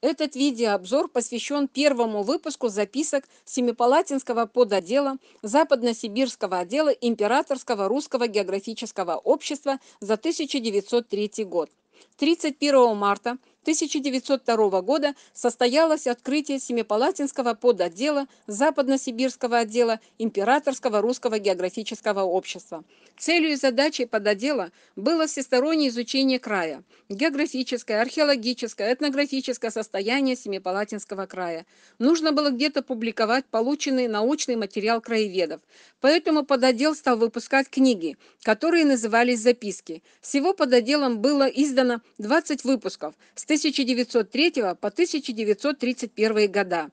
Этот видеообзор посвящен первому выпуску записок Семипалатинского подотдела Западносибирского отдела Императорского русского географического общества за 1903 год. 31 марта 1902 года состоялось открытие Семипалатинского подотдела Западно-Сибирского отдела Императорского русского географического общества. Целью и задачей подотдела было всестороннее изучение края, географическое, археологическое, этнографическое состояние Семипалатинского края. Нужно было где-то публиковать полученный научный материал краеведов. Поэтому подотдел стал выпускать книги, которые назывались «Записки». Всего подотделом было издано 20 выпусков с 1903 по 1931 года.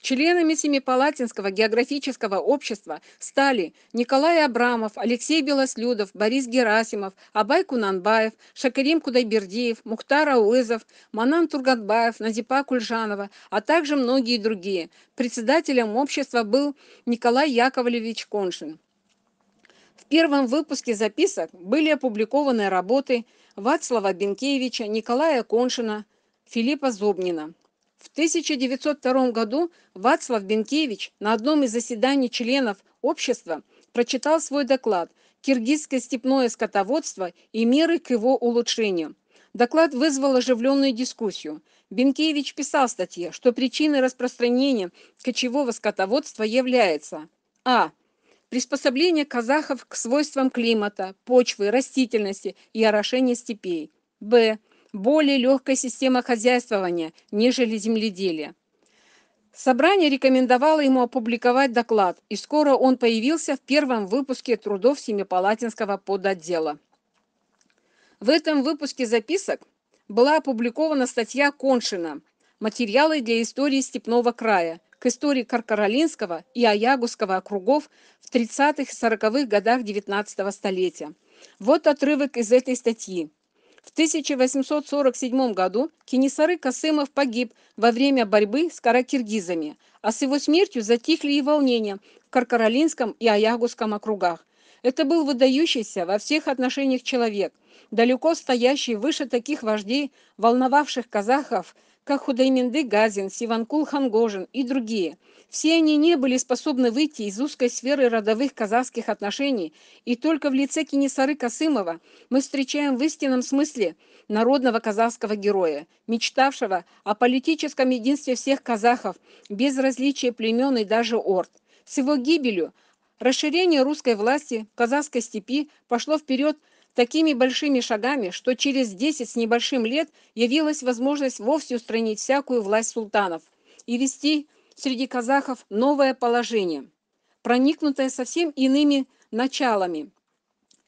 Членами Семипалатинского географического общества стали Николай Абрамов, Алексей Белослюдов, Борис Герасимов, Абай Кунанбаев, Шакарим Кудайбердиев, Мухтар Ауызов, Манан Тургатбаев, Назипа Кульжанова, а также многие другие. Председателем общества был Николай Яковлевич Коншин первом выпуске записок были опубликованы работы Вацлава Бенкевича, Николая Коншина, Филиппа Зобнина. В 1902 году Вацлав Бенкевич на одном из заседаний членов общества прочитал свой доклад «Киргизское степное скотоводство и меры к его улучшению». Доклад вызвал оживленную дискуссию. Бенкевич писал в статье, что причиной распространения кочевого скотоводства является а приспособление казахов к свойствам климата, почвы, растительности и орошения степей. Б. Более легкая система хозяйствования, нежели земледелие. Собрание рекомендовало ему опубликовать доклад, и скоро он появился в первом выпуске трудов Семипалатинского подотдела. В этом выпуске записок была опубликована статья Коншина «Материалы для истории Степного края», к истории Каркаролинского и Аягуского округов в 30-40-х годах XIX столетия. Вот отрывок из этой статьи. В 1847 году Кенисары Касымов погиб во время борьбы с каракиргизами, а с его смертью затихли и волнения в Каркаролинском и Аягусском округах. Это был выдающийся во всех отношениях человек, далеко стоящий выше таких вождей, волновавших казахов как Худайменды Газин, Сиванкул Хангожин и другие. Все они не были способны выйти из узкой сферы родовых казахских отношений, и только в лице Кенесары Касымова мы встречаем в истинном смысле народного казахского героя, мечтавшего о политическом единстве всех казахов, без различия племен и даже орд. С его гибелью расширение русской власти в казахской степи пошло вперед такими большими шагами, что через 10 с небольшим лет явилась возможность вовсе устранить всякую власть султанов и вести среди казахов новое положение, проникнутое совсем иными началами,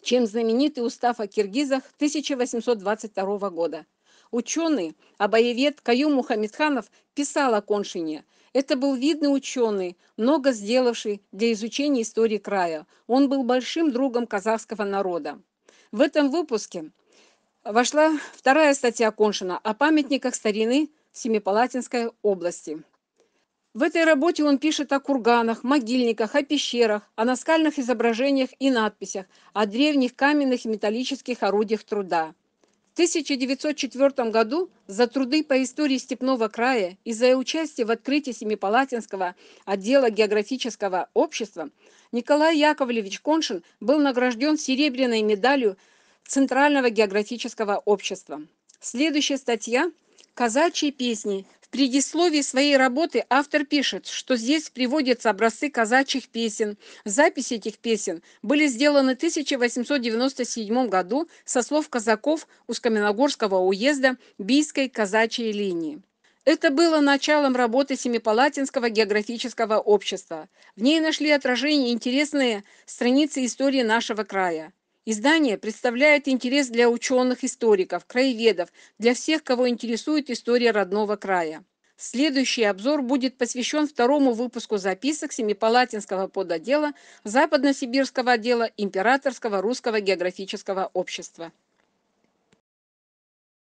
чем знаменитый устав о киргизах 1822 года. Ученый, а боевед Каюм Мухаммедханов писал о Коншине. Это был видный ученый, много сделавший для изучения истории края. Он был большим другом казахского народа. В этом выпуске вошла вторая статья Коншина о памятниках старины Семипалатинской области. В этой работе он пишет о курганах, могильниках, о пещерах, о наскальных изображениях и надписях, о древних каменных и металлических орудиях труда. 1904 году за труды по истории Степного края и за участие в открытии Семипалатинского отдела географического общества Николай Яковлевич Коншин был награжден серебряной медалью Центрального географического общества. Следующая статья «Казачьи песни предисловии своей работы автор пишет, что здесь приводятся образцы казачьих песен. Записи этих песен были сделаны в 1897 году со слов казаков у Каменогорского уезда Бийской казачьей линии. Это было началом работы Семипалатинского географического общества. В ней нашли отражение интересные страницы истории нашего края. Издание представляет интерес для ученых-историков, краеведов, для всех, кого интересует история родного края. Следующий обзор будет посвящен второму выпуску записок Семипалатинского подотдела Западносибирского отдела Императорского русского географического общества.